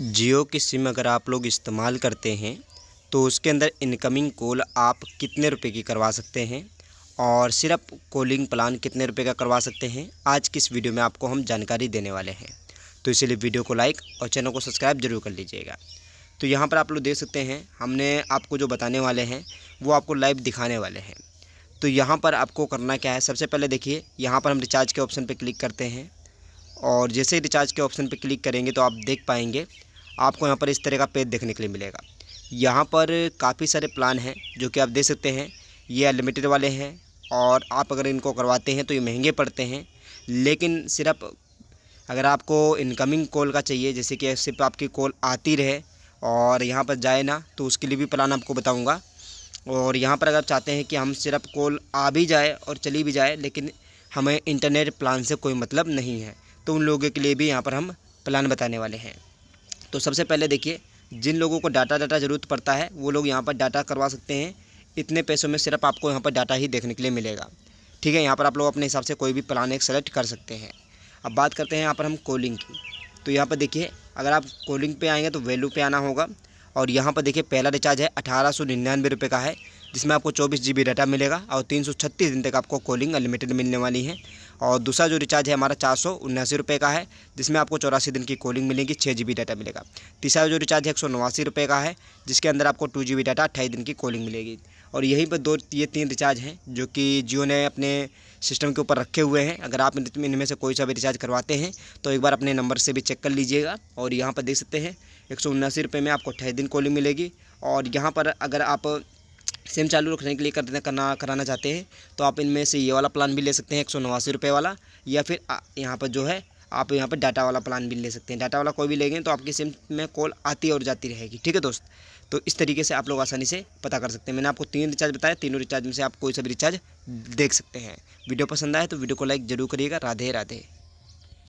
जियो की सिम अगर आप लोग इस्तेमाल करते हैं तो उसके अंदर इनकमिंग कॉल आप कितने रुपए की करवा सकते हैं और सिर्फ कॉलिंग प्लान कितने रुपए का करवा सकते हैं आज की इस वीडियो में आपको हम जानकारी देने वाले हैं तो इसीलिए वीडियो को लाइक और चैनल को सब्सक्राइब जरूर कर लीजिएगा तो यहाँ पर आप लोग देख सकते हैं हमने आपको जो बताने वाले हैं वो आपको लाइव दिखाने वाले हैं तो यहाँ पर आपको करना क्या है सबसे पहले देखिए यहाँ पर हम रिचार्ज के ऑप्शन पर क्लिक करते हैं और जैसे ही रिचार्ज के ऑप्शन पर क्लिक करेंगे तो आप देख पाएंगे आपको यहाँ पर इस तरह का पेज देखने के लिए मिलेगा यहाँ पर काफ़ी सारे प्लान हैं जो कि आप देख सकते हैं ये अनलिमिटेड वाले हैं और आप अगर इनको करवाते हैं तो ये महंगे पड़ते हैं लेकिन सिर्फ अगर आपको इनकमिंग कॉल का चाहिए जैसे कि सिर्फ आपकी कॉल आती रहे और यहाँ पर जाए ना तो उसके लिए भी प्लान आपको बताऊँगा और यहाँ पर अगर चाहते हैं कि हम सिर्फ कॉल आ भी जाए और चली भी जाए लेकिन हमें इंटरनेट प्लान से कोई मतलब नहीं है तो उन लोगों के लिए भी यहाँ पर हम प्लान बताने वाले हैं तो सबसे पहले देखिए जिन लोगों को डाटा डाटा ज़रूरत पड़ता है वो लोग यहाँ पर डाटा करवा सकते हैं इतने पैसों में सिर्फ आपको यहाँ पर डाटा ही देखने के लिए मिलेगा ठीक है यहाँ पर आप लोग अपने हिसाब से कोई भी प्लान एक सेलेक्ट कर सकते हैं अब बात करते हैं यहाँ पर हम कॉलिंग की तो यहाँ पर देखिए अगर आप कॉलिंग पे आएंगे तो वैल्यू पे आना होगा और यहाँ पर देखिए पहला रिचार्ज है अठारह सौ निन्यानवे रुपये का है जिसमें आपको चौबीस जी बी डाटा मिलेगा और तीन सौ छत्तीस दिन तक आपको कॉलिंग अनलिमिटेड मिलने वाली है और दूसरा जो रिचार्ज है हमारा चार सौ उन्यासी रुपये का है जिसमें आपको चौरासी दिन की कॉलिंग मिलेगी छः जी बी डाटा मिलेगा तीसरा जो रिचार्ज है एक सौ नवासी रुपये का है जिसके अंदर आपको टू जी बी डाटा अट्ठाईस दिन की कॉलिंग मिलेगी और यहीं पर दो ये तीन रिचार्ज हैं जो कि जियो ने अपने सिस्टम के ऊपर रखे हुए हैं अगर आप इनमें से कोई सा भी रिचार्ज करवाते हैं तो एक बार अपने नंबर से भी चेक कर लीजिएगा और यहाँ पर देख सकते हैं एक सौ उन्यासी रुपये में आपको अट्ठाईस दिन कॉलिंग मिलेगी और यहाँ पर अगर आप सिम चालू रखने के लिए कर करना कराना चाहते हैं तो आप इनमें से ये वाला प्लान भी ले सकते हैं एक सौ नवासी रुपये वाला या फिर यहाँ पर जो है आप यहाँ पर डाटा वाला प्लान भी ले सकते हैं डाटा वाला कोई भी लेंगे तो आपकी सिम में कॉल आती और जाती रहेगी ठीक है दोस्त तो इस तरीके से आप लोग आसानी से पता कर सकते हैं मैंने आपको तीन रिचार्ज बताया तीनों रिचार्ज में से आप कोई सा भी रिचार्ज देख सकते हैं वीडियो पसंद आए तो वीडियो को लाइक जरूर करिएगा राधे राधे